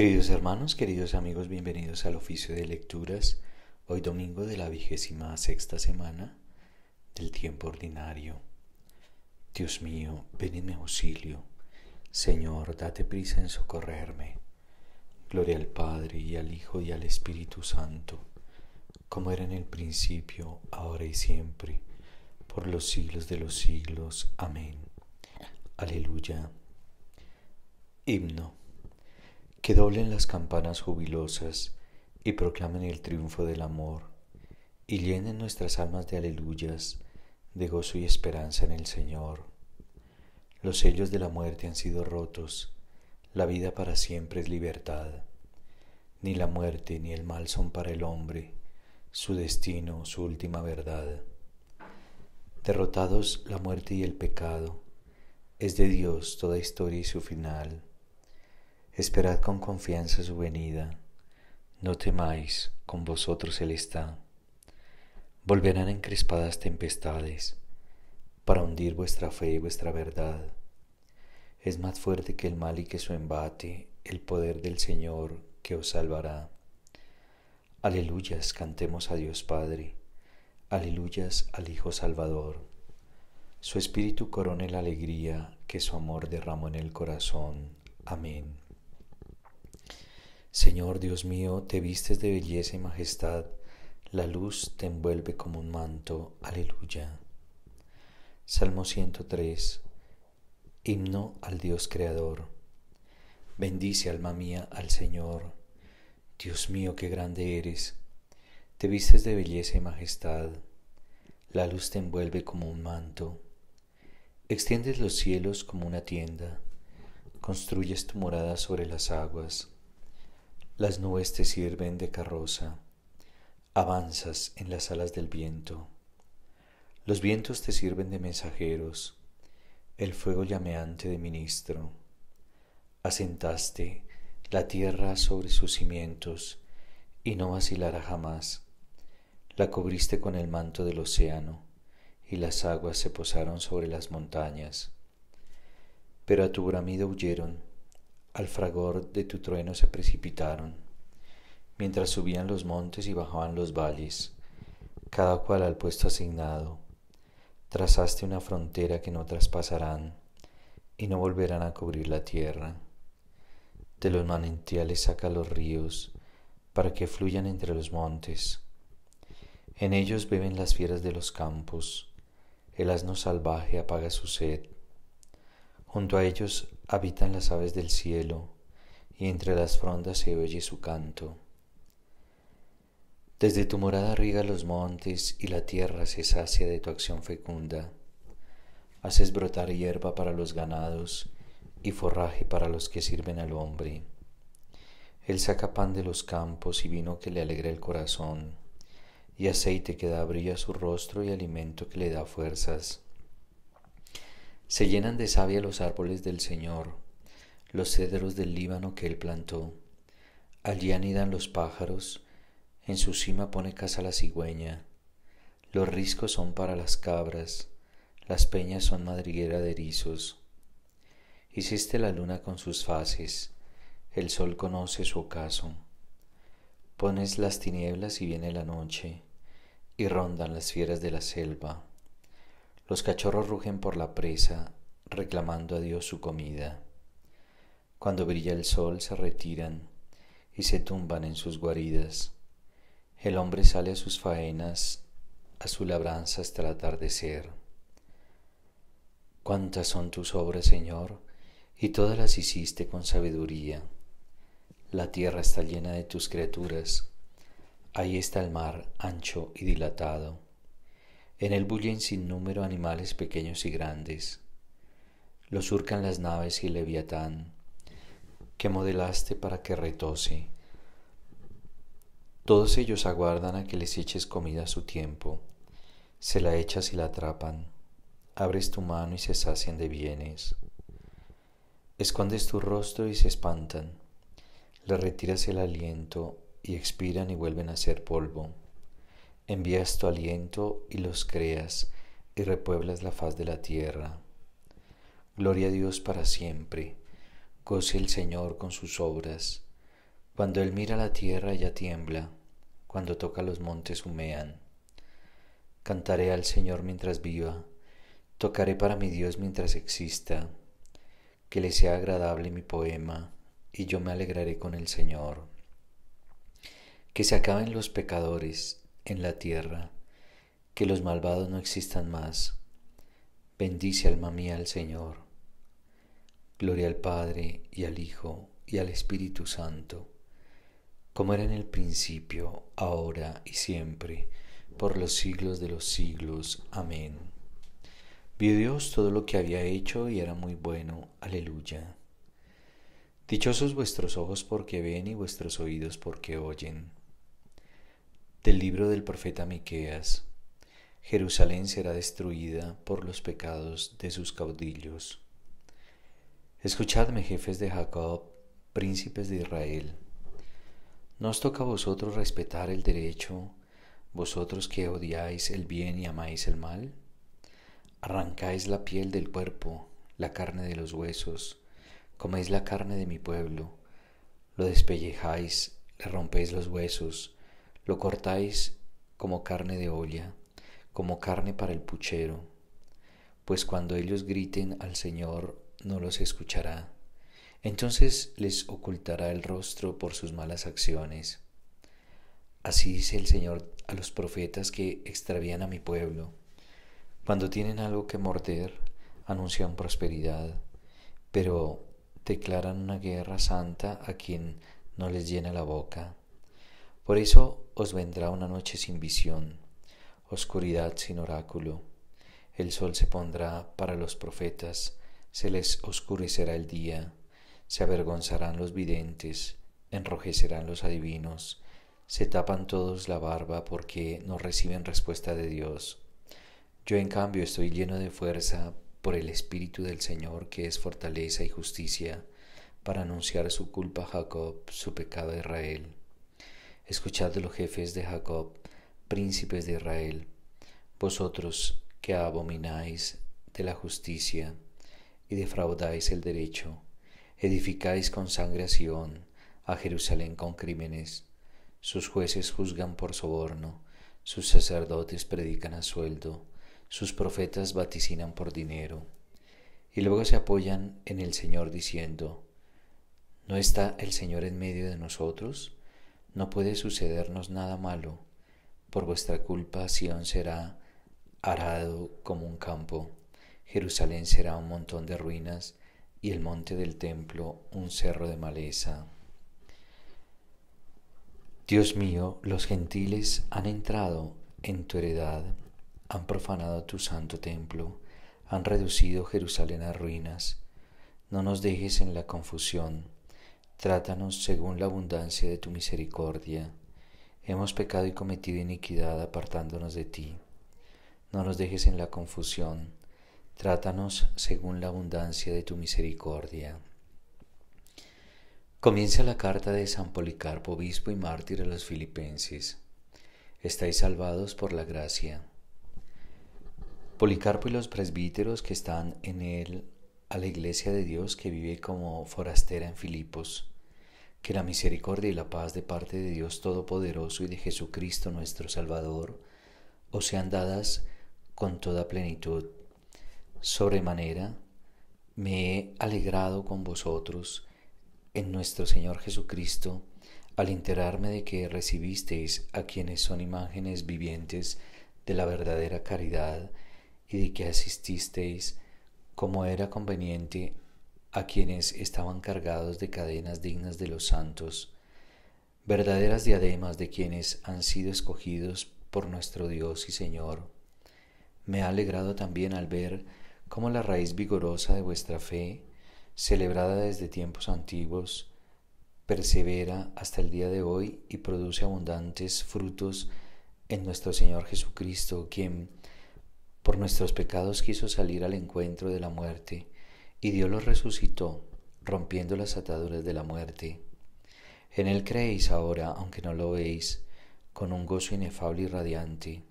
Queridos hermanos, queridos amigos, bienvenidos al oficio de lecturas, hoy domingo de la vigésima sexta semana del tiempo ordinario. Dios mío, ven en mi auxilio. Señor, date prisa en socorrerme. Gloria al Padre y al Hijo y al Espíritu Santo, como era en el principio, ahora y siempre, por los siglos de los siglos. Amén. Aleluya. Himno. Que doblen las campanas jubilosas y proclamen el triunfo del amor y llenen nuestras almas de aleluyas, de gozo y esperanza en el Señor. Los sellos de la muerte han sido rotos, la vida para siempre es libertad. Ni la muerte ni el mal son para el hombre, su destino, su última verdad. Derrotados la muerte y el pecado, es de Dios toda historia y su final. Esperad con confianza su venida. No temáis, con vosotros Él está. Volverán encrespadas tempestades para hundir vuestra fe y vuestra verdad. Es más fuerte que el mal y que su embate, el poder del Señor que os salvará. Aleluyas, cantemos a Dios Padre. Aleluyas al Hijo Salvador. Su espíritu corone la alegría que su amor derramó en el corazón. Amén. Señor Dios mío, te vistes de belleza y majestad, la luz te envuelve como un manto. Aleluya. Salmo 103. Himno al Dios Creador. Bendice, alma mía, al Señor. Dios mío, qué grande eres. Te vistes de belleza y majestad, la luz te envuelve como un manto. Extiendes los cielos como una tienda, construyes tu morada sobre las aguas las nubes te sirven de carroza, avanzas en las alas del viento, los vientos te sirven de mensajeros, el fuego llameante de ministro, asentaste la tierra sobre sus cimientos y no vacilará jamás, la cubriste con el manto del océano y las aguas se posaron sobre las montañas, pero a tu bramido huyeron, al fragor de tu trueno se precipitaron, mientras subían los montes y bajaban los valles, cada cual al puesto asignado. Trazaste una frontera que no traspasarán y no volverán a cubrir la tierra. De los manantiales saca los ríos para que fluyan entre los montes. En ellos beben las fieras de los campos. El asno salvaje apaga su sed Junto a ellos habitan las aves del cielo, y entre las frondas se oye su canto. Desde tu morada riega los montes, y la tierra se sacia de tu acción fecunda. Haces brotar hierba para los ganados, y forraje para los que sirven al hombre. Él saca pan de los campos y vino que le alegra el corazón, y aceite que da brillo a su rostro y alimento que le da fuerzas. Se llenan de savia los árboles del Señor, los cedros del Líbano que Él plantó. Allí anidan los pájaros, en su cima pone casa la cigüeña. Los riscos son para las cabras, las peñas son madriguera de erizos. Hiciste la luna con sus fases, el sol conoce su ocaso. Pones las tinieblas y viene la noche, y rondan las fieras de la selva. Los cachorros rugen por la presa, reclamando a Dios su comida. Cuando brilla el sol se retiran y se tumban en sus guaridas. El hombre sale a sus faenas, a su labranza hasta el atardecer. Cuántas son tus obras, Señor, y todas las hiciste con sabiduría. La tierra está llena de tus criaturas. Ahí está el mar ancho y dilatado. En él bullen sin número animales pequeños y grandes. Lo surcan las naves y el leviatán, que modelaste para que retose. Todos ellos aguardan a que les eches comida a su tiempo. Se la echas y la atrapan. Abres tu mano y se sacian de bienes. Escondes tu rostro y se espantan. Le retiras el aliento y expiran y vuelven a ser polvo envías tu aliento y los creas y repueblas la faz de la tierra. Gloria a Dios para siempre. Goce el Señor con sus obras. Cuando Él mira la tierra, ya tiembla. Cuando toca los montes, humean. Cantaré al Señor mientras viva. Tocaré para mi Dios mientras exista. Que le sea agradable mi poema, y yo me alegraré con el Señor. Que se acaben los pecadores en la tierra, que los malvados no existan más. Bendice alma mía al Señor. Gloria al Padre y al Hijo y al Espíritu Santo, como era en el principio, ahora y siempre, por los siglos de los siglos. Amén. Vio Dios todo lo que había hecho y era muy bueno. Aleluya. Dichosos vuestros ojos porque ven y vuestros oídos porque oyen. Del libro del profeta Miqueas. Jerusalén será destruida por los pecados de sus caudillos. Escuchadme, jefes de Jacob, príncipes de Israel. ¿No os toca a vosotros respetar el derecho, vosotros que odiáis el bien y amáis el mal? Arrancáis la piel del cuerpo, la carne de los huesos, coméis la carne de mi pueblo, lo despellejáis, le rompéis los huesos, lo cortáis como carne de olla, como carne para el puchero, pues cuando ellos griten al Señor no los escuchará. Entonces les ocultará el rostro por sus malas acciones. Así dice el Señor a los profetas que extravían a mi pueblo. Cuando tienen algo que morder, anuncian prosperidad, pero declaran una guerra santa a quien no les llena la boca. Por eso os vendrá una noche sin visión, oscuridad sin oráculo. El sol se pondrá para los profetas, se les oscurecerá el día, se avergonzarán los videntes, enrojecerán los adivinos, se tapan todos la barba porque no reciben respuesta de Dios. Yo en cambio estoy lleno de fuerza por el Espíritu del Señor que es fortaleza y justicia, para anunciar su culpa a Jacob, su pecado a Israel Escuchad los jefes de Jacob, príncipes de Israel, vosotros que abomináis de la justicia y defraudáis el derecho, edificáis con sangre a Sión, a Jerusalén con crímenes, sus jueces juzgan por soborno, sus sacerdotes predican a sueldo, sus profetas vaticinan por dinero, y luego se apoyan en el Señor diciendo, ¿no está el Señor en medio de nosotros? No puede sucedernos nada malo, por vuestra culpa Sión será arado como un campo, Jerusalén será un montón de ruinas y el monte del templo un cerro de maleza. Dios mío, los gentiles han entrado en tu heredad, han profanado tu santo templo, han reducido Jerusalén a ruinas. No nos dejes en la confusión Trátanos según la abundancia de tu misericordia. Hemos pecado y cometido iniquidad apartándonos de ti. No nos dejes en la confusión. Trátanos según la abundancia de tu misericordia. Comienza la carta de San Policarpo, obispo y mártir a los filipenses. Estáis salvados por la gracia. Policarpo y los presbíteros que están en él a la iglesia de Dios que vive como forastera en Filipos que la misericordia y la paz de parte de Dios Todopoderoso y de Jesucristo nuestro Salvador os sean dadas con toda plenitud. Sobremanera, me he alegrado con vosotros en nuestro Señor Jesucristo al enterarme de que recibisteis a quienes son imágenes vivientes de la verdadera caridad y de que asististeis como era conveniente a quienes estaban cargados de cadenas dignas de los santos, verdaderas diademas de quienes han sido escogidos por nuestro Dios y Señor. Me ha alegrado también al ver cómo la raíz vigorosa de vuestra fe, celebrada desde tiempos antiguos, persevera hasta el día de hoy y produce abundantes frutos en nuestro Señor Jesucristo, quien por nuestros pecados quiso salir al encuentro de la muerte y Dios los resucitó, rompiendo las ataduras de la muerte. En Él creéis ahora, aunque no lo veis, con un gozo inefable y radiante,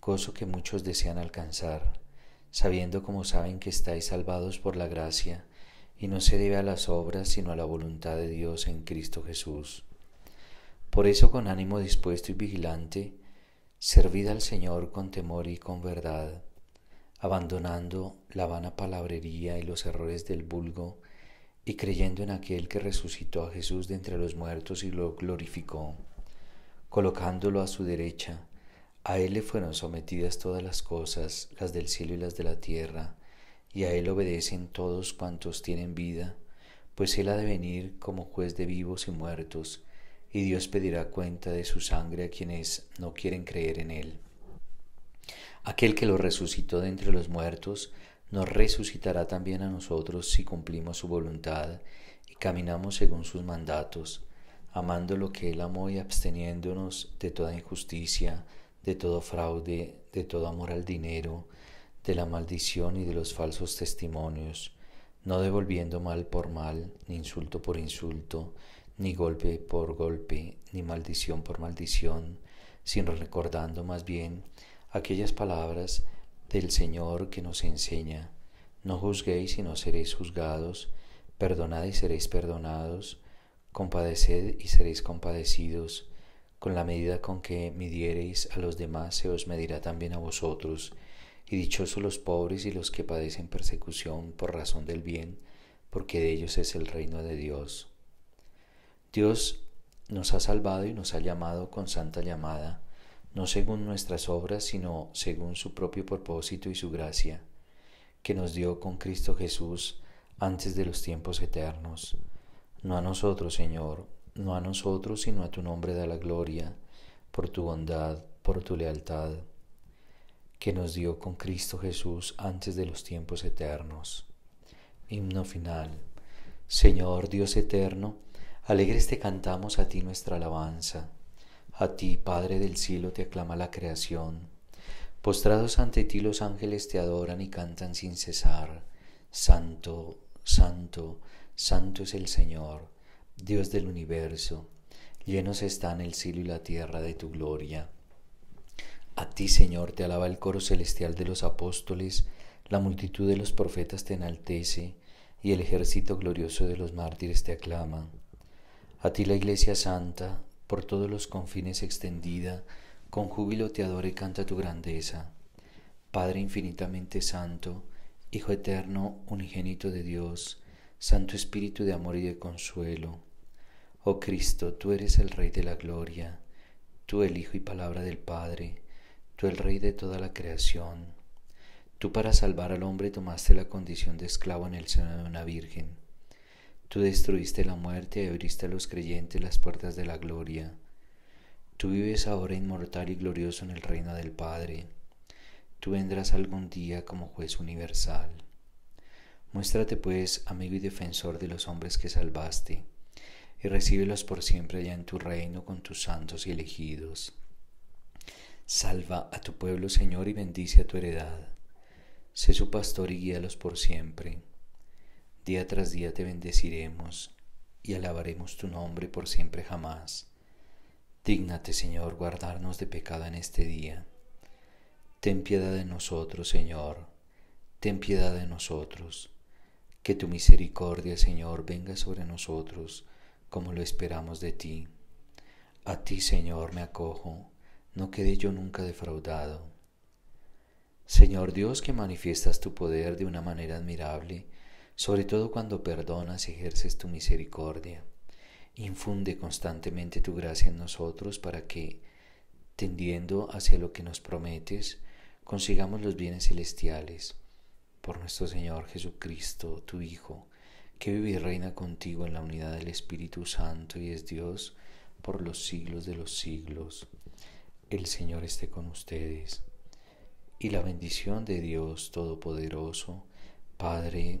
gozo que muchos desean alcanzar, sabiendo como saben que estáis salvados por la gracia, y no se debe a las obras, sino a la voluntad de Dios en Cristo Jesús. Por eso con ánimo dispuesto y vigilante, servid al Señor con temor y con verdad abandonando la vana palabrería y los errores del vulgo y creyendo en aquel que resucitó a Jesús de entre los muertos y lo glorificó, colocándolo a su derecha, a él le fueron sometidas todas las cosas, las del cielo y las de la tierra, y a él obedecen todos cuantos tienen vida, pues él ha de venir como juez de vivos y muertos, y Dios pedirá cuenta de su sangre a quienes no quieren creer en él. Aquel que lo resucitó de entre los muertos, nos resucitará también a nosotros si cumplimos su voluntad y caminamos según sus mandatos, amando lo que Él amó y absteniéndonos de toda injusticia, de todo fraude, de todo amor al dinero, de la maldición y de los falsos testimonios, no devolviendo mal por mal, ni insulto por insulto, ni golpe por golpe, ni maldición por maldición, sino recordando más bien aquellas palabras del Señor que nos enseña, no juzguéis y no seréis juzgados, perdonad y seréis perdonados, compadeced y seréis compadecidos, con la medida con que midiereis a los demás se os medirá también a vosotros, y dichosos los pobres y los que padecen persecución por razón del bien, porque de ellos es el reino de Dios. Dios nos ha salvado y nos ha llamado con santa llamada, no según nuestras obras, sino según su propio propósito y su gracia, que nos dio con Cristo Jesús antes de los tiempos eternos. No a nosotros, Señor, no a nosotros, sino a tu nombre da la gloria, por tu bondad, por tu lealtad, que nos dio con Cristo Jesús antes de los tiempos eternos. Himno final. Señor Dios eterno, alegres te cantamos a ti nuestra alabanza a ti, Padre del cielo, te aclama la creación. Postrados ante ti los ángeles te adoran y cantan sin cesar. Santo, santo, santo es el Señor, Dios del universo. Llenos están el cielo y la tierra de tu gloria. A ti, Señor, te alaba el coro celestial de los apóstoles, la multitud de los profetas te enaltece, y el ejército glorioso de los mártires te aclama. A ti la Iglesia Santa, por todos los confines extendida, con júbilo te adore y canta tu grandeza. Padre infinitamente santo, Hijo eterno, unigénito de Dios, Santo Espíritu de amor y de consuelo. Oh Cristo, tú eres el Rey de la Gloria, tú el Hijo y Palabra del Padre, tú el Rey de toda la creación. Tú para salvar al hombre tomaste la condición de esclavo en el seno de una virgen Tú destruiste la muerte y abriste a los creyentes las puertas de la gloria. Tú vives ahora inmortal y glorioso en el reino del Padre. Tú vendrás algún día como juez universal. Muéstrate pues amigo y defensor de los hombres que salvaste, y recíbelos por siempre allá en tu reino con tus santos y elegidos. Salva a tu pueblo, Señor, y bendice a tu heredad. Sé su pastor y guíalos por siempre. Día tras día te bendeciremos y alabaremos tu nombre por siempre jamás. Dígnate, Señor, guardarnos de pecado en este día. Ten piedad de nosotros, Señor. Ten piedad de nosotros. Que tu misericordia, Señor, venga sobre nosotros, como lo esperamos de ti. A ti, Señor, me acojo, no quede yo nunca defraudado. Señor Dios, que manifiestas tu poder de una manera admirable, sobre todo cuando perdonas y ejerces tu misericordia. Infunde constantemente tu gracia en nosotros para que, tendiendo hacia lo que nos prometes, consigamos los bienes celestiales. Por nuestro Señor Jesucristo, tu Hijo, que vive y reina contigo en la unidad del Espíritu Santo y es Dios por los siglos de los siglos. El Señor esté con ustedes. Y la bendición de Dios Todopoderoso, Padre,